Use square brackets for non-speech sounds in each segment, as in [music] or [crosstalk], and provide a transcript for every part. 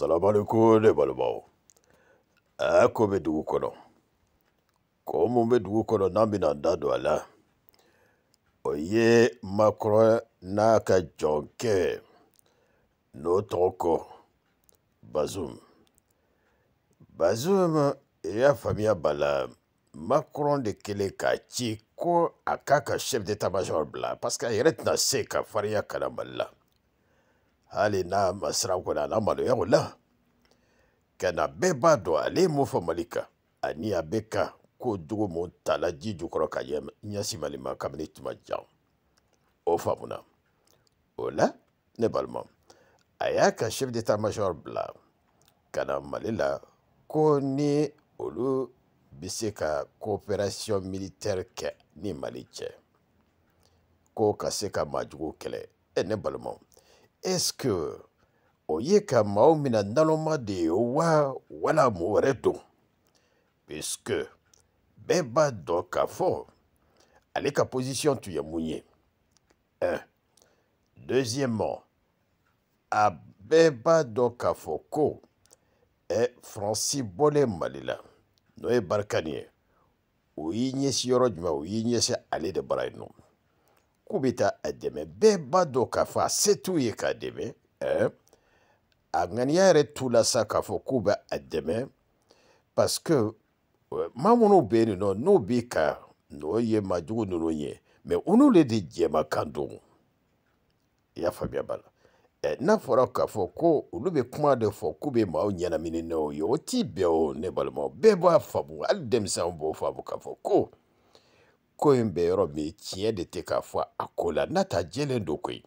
salamualekum ne balimaw a ko bɛ dugu kɔnɔ ko mun bɛ dugu kɔnɔ n'an bɛna an da don a la o ye makɔrɔ n'a ka jɔnkɛ n'o tɔgɔ kɔ bazum bazum i y'a faamuya b'a la makɔrɔ de kelen k'a ci ko a k'a ka chef d'état major bila parce que a yɛrɛ tɛna se ka farinya kalan mali la hali n'a ma siran n'a maloya o la ka na bɛɛ b'a dɔn ale ye mun fɔ mali kan ani a bɛ ka ko jogo mun tala ji jukɔrɔ ka ɲɛsi mali ma kabini tuma jan o faamuna o la ne balima a y'a ka chef d'état major bila ka na mali la ko ni olu bɛ se ka coopération militaire kɛ ni mali cɛ ko ka se ka maajugu kɛlɛ ɛ ne balimaw est-ce que o ye ka maaw mina naloma de ye wa wala mɔɔ wɛrɛ don puisque bɛɛ b'a dɔn k'a fɔ ale ka position tun ye mun ye un deuxièmement a bɛɛ b'a dɔn k'a fɔ ko ɛ e faransi bɔlen mali la n'o ye barikani ye o y'i ɲɛsi yɔrɔ jumɛn o y'i ɲɛsi ale de bara yen nɔ k'u bɛ taa a dɛmɛ bɛɛ b'a dɔn k'a fɔ a se t'u ye k'a dɛmɛ eh? a ŋaniya yɛrɛ t'u la sa k'a fɔ k'u bɛ a dɛmɛ parce que maa minnu bɛ yen nɔ n'o b'i kan n'o ye maajugu ninnu ye mɛ u n'olu de jɛma kan don i y'a faamuya b'a la ɛ n'a fɔra k'a fɔ ko olu bɛ kuma de fɔ k'u bɛ maaw ɲɛnamininaw ye o t'i bɛn o ne balimaw bɛɛ b'a faamu hali denmisɛnw b'o faamu k'a fɔ ko ko in bɛ yɔrɔ min tiɲɛ de tɛ k'a fɔ a ko la n'a ta jɛlen don koyi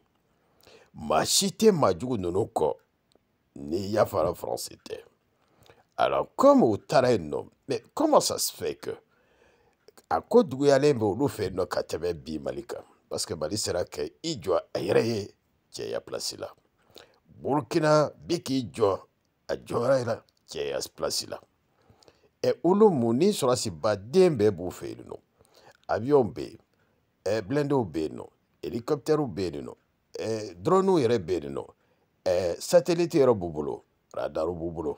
maa si tɛ maa jugu ninnu kɔ ni yafara faransi tɛ alors comme u taara yen nɔ mais comment ça se fait que a ko duguyalen bɛ olu fɛ yen nɔ ka tɛmɛ bi mali kan parce que mali sera ka i jɔ a yɛrɛ ye cɛya place la burukina bi k'i jɔ a jɔyɔrɔ la cɛya place la ɛ olu mun ni sɔrɔsibaden bɛɛ b'u fɛ yen nɔ avion bɛ yen eh, ɛɛ blindéw bɛ yen nɔ hélicoptère bɛ yen nɔ ɛɛ drone yɛrɛ bɛ yen nɔ ɛɛ satellite yɛrɛ b'u bolo radar b'u bolo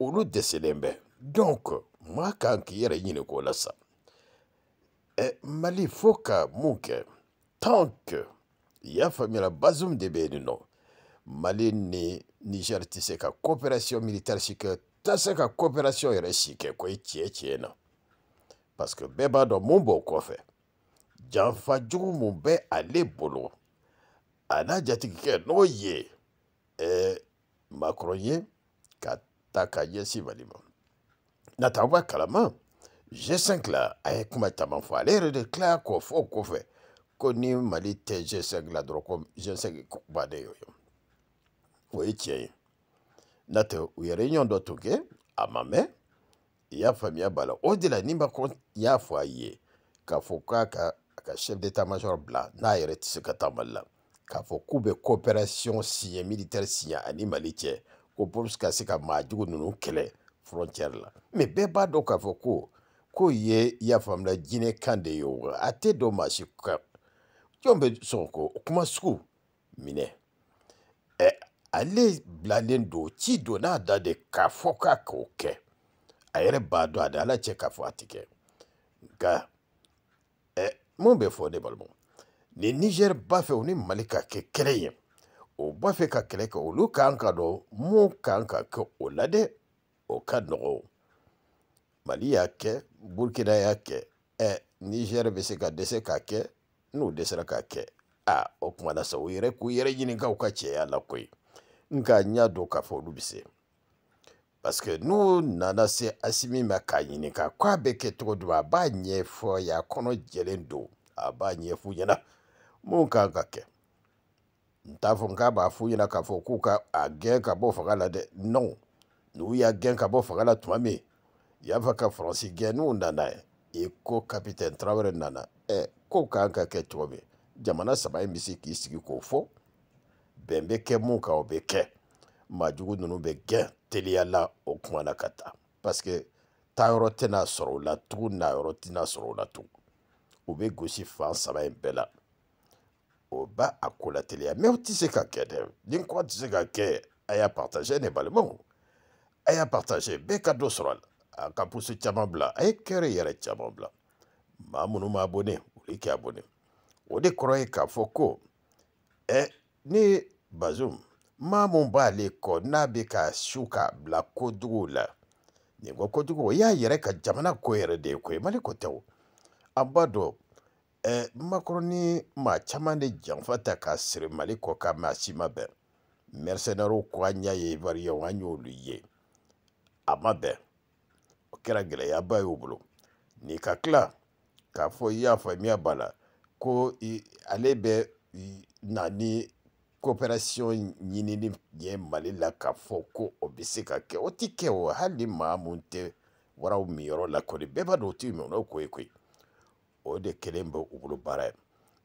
olu dɛsɛlen bɛ donc maa kan k'i yɛrɛ ɲini k'o la sa ɛ eh, mali fo ka mun kɛ tant que i y'a faamuyala bazum de bɛ yen nɔ mali ni niger tɛ se ka coopération militaire si kɛ tɛ se ka coopération yɛrɛ si kɛ ko i tiɲɛ tiɲɛ na paseke bɛɛ b'a dɔn mun b'o kɔfɛ janfa jugu mun bɛ ale bolo a n'a jatigikɛ n'o ye ɛɛ makɔrɔ ye ka ta ka ɲɛsin mali ma nata b'a kalama g5 la a ye kuma caman fɔ ale yɛrɛ de tila k'o fɔ o kɔfɛ ko ni mali tɛ g5 la dɔrɔn ko g5 baden y'o ye o ye tiɲɛ ye n'o tɛ u yɛrɛ ɲɔgɔn dɔ tun kɛ a ma mɛn ya faamuya b'a la o de la ni macron y'a fɔ a ye k'a fɔ k'a ka a ka chef d'état major bila n'a yɛrɛ tɛ se ka taa mali la k'a fɔ k'u bɛ coopération siɲɛ militaire siɲɛ ani mali cɛ ko pour ka se ka maa jugu ninnu kɛlɛ frontière la mais bɛɛ b'a dɔn k'a fɔ ko ko ye i y'a faamula jinɛ kan de ye o a tɛ dɔn maa si kan jɔn bɛ sɔn ko kuma sugu minɛ ɛ ale bilalen don ci don n'a da de k'a fɔ k'a k'o kɛ a yɛrɛ b'a dɔn a da ala cɛ k'a fɔ a ti kɛ nka ɛ mun bɛ fɔ ne balimaw ni nizɛri b'a fɛ u ni mali ka kɛ kɛlɛ ye o b'a fɛ ka kɛlɛ kɛ olu kan ka dɔn mun kan ka kɛ o la dɛ o ka nɔgɔ mali y'a kɛ burkina y'a kɛ ɛ nizɛri bɛ se ka dɛsɛ k'a kɛ n'o dɛsɛra k'a kɛ a o kumana sa u yɛrɛ k'u yɛrɛ ɲininka u ka cɛya la koyi nka n y'a dɔn k'a fɔ olu bɛ se parce que n'u nana se asimi ma k'a ɲininka ko ah, a bɛ kɛ cogo jumɛn a b'a ɲɛfɔ y'a kɔnɔ jɛlen don a b'a ɲɛf'u ɲɛna mun kan ka kɛ n t'a fɔ n k'a b'a f'u ɲɛna k'a fɔ k'u ka a gɛn ka bɔ fanga la dɛ non n'u y'a gɛn ka bɔ fanga la tuma min y'a fɔ ka faransi gɛn n'u nana ye i ko kapitɛni tarawele nana ɛ eh, kow kan ka kɛ cogo min jamana saba in bɛ se k'i sigi k'o fɔ bɛn bɛ kɛ mun kan o bɛ kɛ. maajugu ninnu bɛ gɛn teliyala o kuma na ka taa paseke taayɔrɔ tɛna sɔrɔ o la tugu nayɔrɔ tɛna sɔrɔ o la tugun u bɛ gosi fan saba in bɛɛ la o ba a ko la teliya mɛ o tɛ se ka kɛ dɛ nin kɔ tɛ se ka kɛ a y'a partage ne balimaw a y'a partage bɛɛ ka dɔ sɔrɔ a la a ka pusu caman bila a ye kɛrɛ yɛrɛ caman bila maa minnu ma abonné olu kɛ abonné o de kɔrɔ ye k'a fɔ ko ɛ ne bazum Mamu b'ale kɔ n'a bɛ ka su ka bila kojugu la nin ko kojugu o y'a yɛrɛ ka jamana ko yɛrɛ de ye koyi eh, mali ko tɛ an b'a dɔn eh, makɔrɔni maa caman de janfa ta k'a siri mali kɔ ka maa si ma bɛn mɛrisenɛriw ko an y'a ye ivariyɛnw an y'olu ye a ma bɛn o kɛra gɛlɛyaba y'u bolo n'i ka tila k'a fɔ i y'a faamuya b'a la ko ale bɛ na ni coopération ɲinini ye mali la k'a fɔ ko o bɛ se ka kɛ o ti kɛ o hali maa mun tɛ waraw miyɔrɔ la kɔni bɛɛ b'a dɔn o ti mɛn o ko ye koyi o de kelen bɛ u bolo baara ye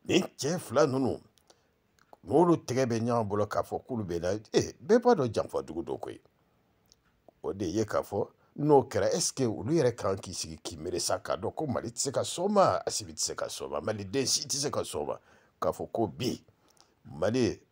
nin cɛ fila ninnu n'olu tɛgɛ bɛ ɲɔgɔn bolo k'a fɔ k'olu bɛ na e bɛɛ b'a dɔn janfa dugu dɔ koyi o de ye k'a fɔ n'o kɛra est ce que olu yɛrɛ kan k'i sigi k'i miiri sa k'a dɔn ko mali tɛ se ka sɔn o ma asibi tɛ se ka sɔn o ma maliden si tɛ se ka sɔn o ma k'a fɔ ko bi mali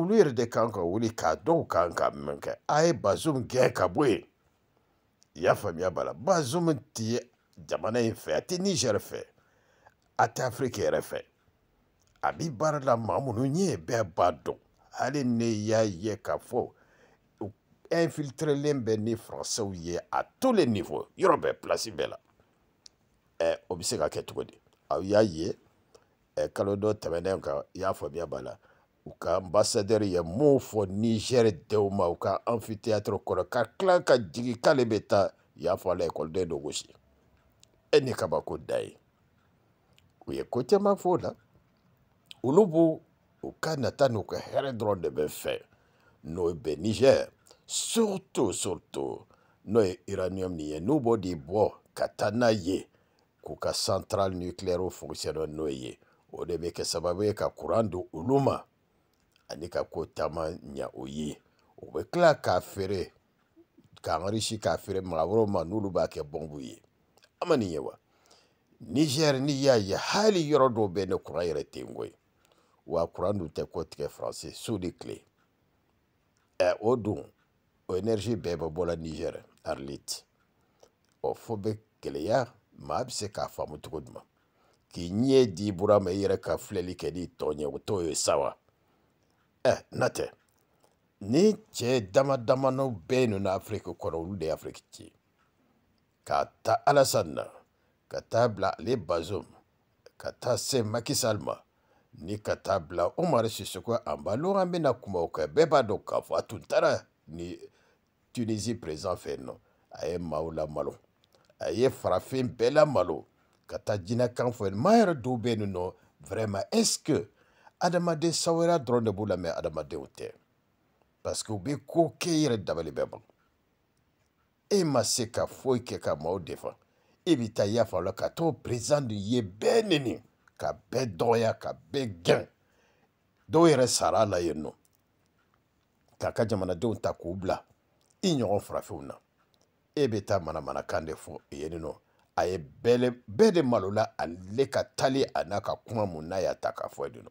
olu yɛrɛ de kan ka wuli k'a dɔw kan ka min kɛ a ye bazum gɛn ka bɔ yen i y'a faamuya b'a la bazum tɛ ye jamana in fɛ a tɛ nizɛri fɛ a tɛ afiriki yɛrɛ fɛ a b'i baara la maa minnu ɲɛ bɛɛ b'a dɔn hali ne y'a ye k'a fɔ infiltrelen bɛ ni faransɛw ye a tous les niveaux yɔrɔ bɛɛ place bɛɛ la ɛ o bɛ se ka kɛ cogo di aw y'a ye ɛ kalo dɔ tɛmɛnen kan i y'a faamuya b'a la u ka ambasadɛri ye mun fɔ niger denw ma u ka amfiteyatiri kɔnɔ ka ka jigi k'ale be ta y'a fɔ ala ekɔliden dɔ gosi e ni kabako da ye u ye ko caman fɔ la olu b'u u ka nata n'u ka hɛrɛ dɔrɔn de bɛ fɛ n'o bɛ niger surtout surtout n'o ye uranium nin ye n'u b'o de bɔ ka taa n'a ye k'u ka centrale nucléaire fonctionne n'o ye o de bɛ kɛ sababu ye ka kuran don olu ma ani ka ko tama ɲa o ye o bɛ tila k'a feere k'anrisi k'a feere maga wɛrɛw ma n'olu b'a kɛ bɔnbu ye a ma nin ye wa nizɛri ni y'a ye hali yɔrɔ dɔw bɛ ne kuran yɛrɛ ten koyi wa kuran dun tɛ ko tigɛ faransi su ni tile ɛ o don o enerzi bɛɛ bɛ bɔla nizɛri arliti ɔ fo bɛ gɛlɛya maa bɛ se k'a faamu cogo juma k'i ɲɛ di burama ma i yɛrɛ ka filɛli kɛ n'i tɔ ɲɛ o t'o ye sa wa ɛ na tɛ ni cɛ dama damanaw bɛɛ nɔ na afiriki kɔnɔ olu de ye afiriki ci k'a ta alasan na ka taa bila ale bazom ka taa se makisal ma ni ka taa bila omar sisoko anbalo an bɛna kuma o kan bɛɛ b'a dɔn k'a fɔ a tun taara ni tunisi président fɛ yen nɔ a ye maaw lamalo a ye farafin bɛɛ lamalo ka taa jinakan fɔ yen maa yɛrɛ dɔw bɛ yen nɔ vraiment est ce que adamaden sawɛrɛya dɔrɔn de b'u la mɛ adamadenw tɛ parseke u be ko kɛ i yɛrɛ dabali bɛ ban e ma se ka foyi kɛ ka maw defan e be ta yafa la ka t'o peresidan de ye bɛɛ neni ka bɛɛ dɔgɔya ka bɛɛ gɛn dɔw yɛrɛ sara la yen nɔ k'a ka jamanadenw ta k'u bila i ɲɔgɔn farafinw na e bɛ taa manamanakan de fɔ yen nɔ a ye bɛɛ de malola ale ka tali a n'a ka kuma mun n'a y'a ta k'a fɔ yen nɔ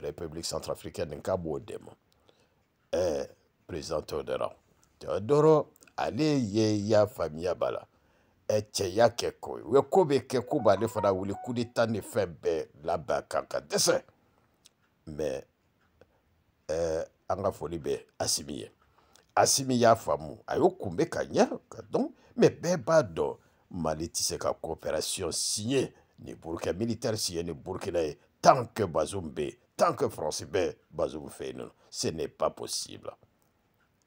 république centrafricaine nkab'o dɛmɛ eh president tɔdara tɔdɔrɔ ale ye ya faamuya bala, la ɛcɛ eh, ben, ya kɛ ko ye Kobe ye ko bɛ kɛ ko b'ale fana wuli kudeta ni fɛn bɛɛ labɛn foli y'a a y'o kunbɛ coopération ni burke militaire signer ni burukina tant que bazumbe tant que François ben, bah, vous fait ce n'est pas possible.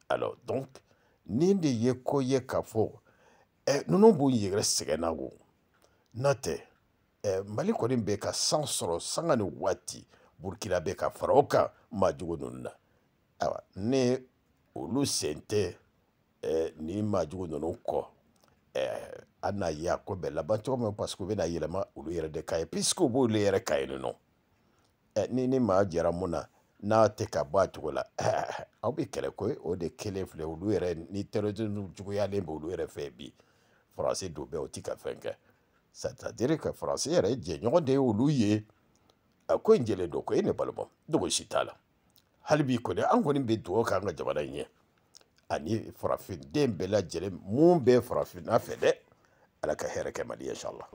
Alors donc, ni ye ko ye kafo, fɔ eh, ninnu b'u yɛrɛ sɛgɛn na ko n'o tɛ eh, mali kɔni bɛ ka san sɔrɔ sanga wati, waati burukina bɛ ka fara o na ne oulu sente eh, ni eh, nin ko. jugu ninnu n'a ko bɛ laban parce que u bɛna yɛlɛma olu de kan ye puisque u b'olu yɛrɛ non. ni ni maa jɛra mun na n'a tɛ ka bɔ a cogo la [clears throat] aw bɛ kɛlɛ koyi o de kelen filɛ olu yɛrɛ ni terrorisme juguyalen bɛ olu yɛrɛ fɛ bi faransi don bɛɛ o ti ka fɛn kɛ c'est à dire que faransi yɛrɛ jɛɲɔgɔn de ye olu ye a ko in jɛlen don ko e ne balima dogo si t'a la hali bi kɔni an kɔni bɛ dugawu k'an ka jamana in ye ani farafinden bɛɛ lajɛlen mun bɛ farafinna fɛ dɛ ala ka hɛrɛ kɛ mali ye inshallah